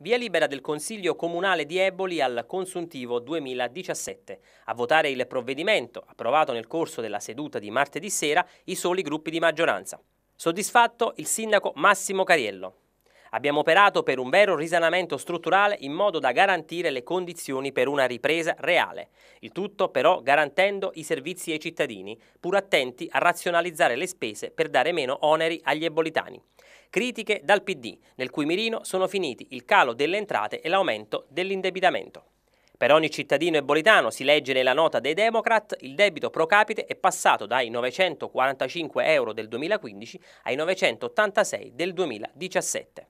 Via libera del Consiglio Comunale di Eboli al consuntivo 2017. A votare il provvedimento, approvato nel corso della seduta di martedì sera, i soli gruppi di maggioranza. Soddisfatto il sindaco Massimo Cariello. Abbiamo operato per un vero risanamento strutturale in modo da garantire le condizioni per una ripresa reale. Il tutto però garantendo i servizi ai cittadini, pur attenti a razionalizzare le spese per dare meno oneri agli ebolitani. Critiche dal PD, nel cui mirino sono finiti il calo delle entrate e l'aumento dell'indebitamento. Per ogni cittadino ebolitano, si legge nella nota dei Democrat, il debito pro capite è passato dai 945 euro del 2015 ai 986 del 2017.